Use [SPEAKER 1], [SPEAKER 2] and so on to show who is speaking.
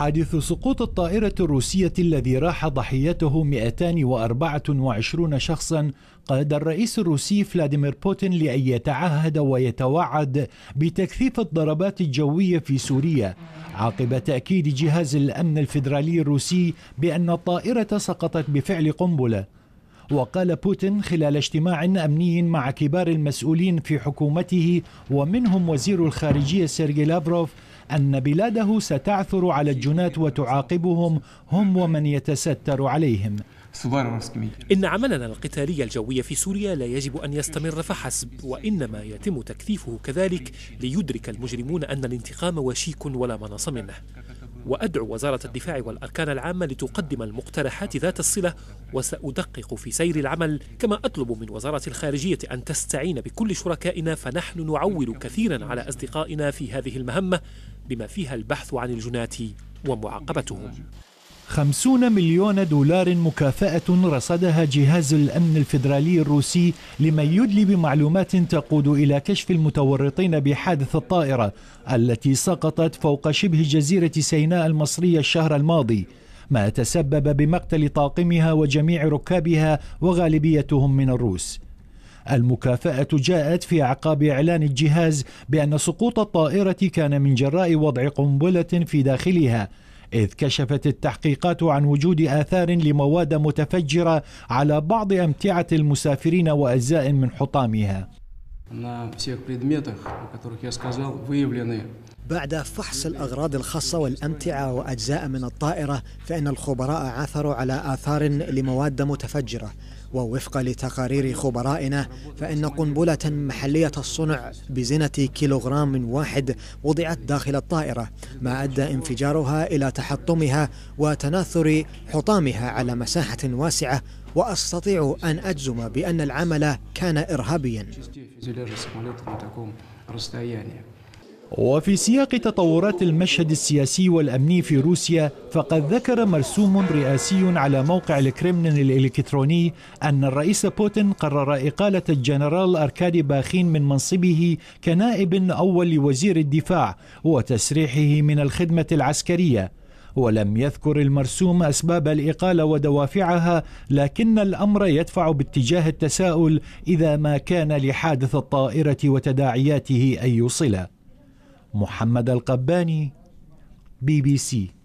[SPEAKER 1] حادث سقوط الطائرة الروسية الذي راح ضحيته 224 شخصا قاد الرئيس الروسي فلاديمير بوتين لأن يتعهد ويتوعد بتكثيف الضربات الجوية في سوريا عقب تأكيد جهاز الأمن الفيدرالي الروسي بأن الطائرة سقطت بفعل قنبله وقال بوتين خلال اجتماع امني مع كبار المسؤولين في حكومته ومنهم وزير الخارجيه سيرجي لافروف أن بلاده ستعثر على الجنات وتعاقبهم هم ومن يتستر عليهم
[SPEAKER 2] إن عملنا القتالي الجوي في سوريا لا يجب أن يستمر فحسب وإنما يتم تكثيفه كذلك ليدرك المجرمون أن الانتقام وشيك ولا مناص منه وأدعو وزارة الدفاع والأركان العامة لتقدم المقترحات ذات الصلة وسأدقق في سير العمل كما أطلب من وزارة الخارجية أن تستعين بكل شركائنا فنحن نعول كثيرا على أصدقائنا في هذه المهمة بما فيها البحث عن الجنات ومعاقبتهم
[SPEAKER 1] 50 مليون دولار مكافأة رصدها جهاز الأمن الفيدرالي الروسي لمن يدلي بمعلومات تقود إلى كشف المتورطين بحادث الطائرة التي سقطت فوق شبه جزيرة سيناء المصرية الشهر الماضي ما تسبب بمقتل طاقمها وجميع ركابها وغالبيتهم من الروس المكافأة جاءت في أعقاب إعلان الجهاز بأن سقوط الطائرة كان من جراء وضع قنبلة في داخلها إذ كشفت التحقيقات عن وجود آثار لمواد متفجرة على بعض أمتعة المسافرين وأجزاء من حطامها.
[SPEAKER 3] بعد فحص الأغراض الخاصة والأمتعة وأجزاء من الطائرة فإن الخبراء عثروا على آثار لمواد متفجرة ووفقا لتقارير خبرائنا فإن قنبلة محلية الصنع بزنة كيلوغرام واحد وضعت داخل الطائرة ما أدى انفجارها إلى تحطمها وتناثر حطامها على مساحة واسعة وأستطيع أن أجزم بأن العمل كان إرهابيا وفي سياق تطورات المشهد السياسي
[SPEAKER 1] والأمني في روسيا فقد ذكر مرسوم رئاسي على موقع الكرملين الإلكتروني أن الرئيس بوتين قرر إقالة الجنرال أركادي باخين من منصبه كنائب أول لوزير الدفاع وتسريحه من الخدمة العسكرية ولم يذكر المرسوم اسباب الاقاله ودوافعها لكن الامر يدفع باتجاه التساؤل اذا ما كان لحادث الطائره وتداعياته اي صله محمد القباني
[SPEAKER 3] بي بي سي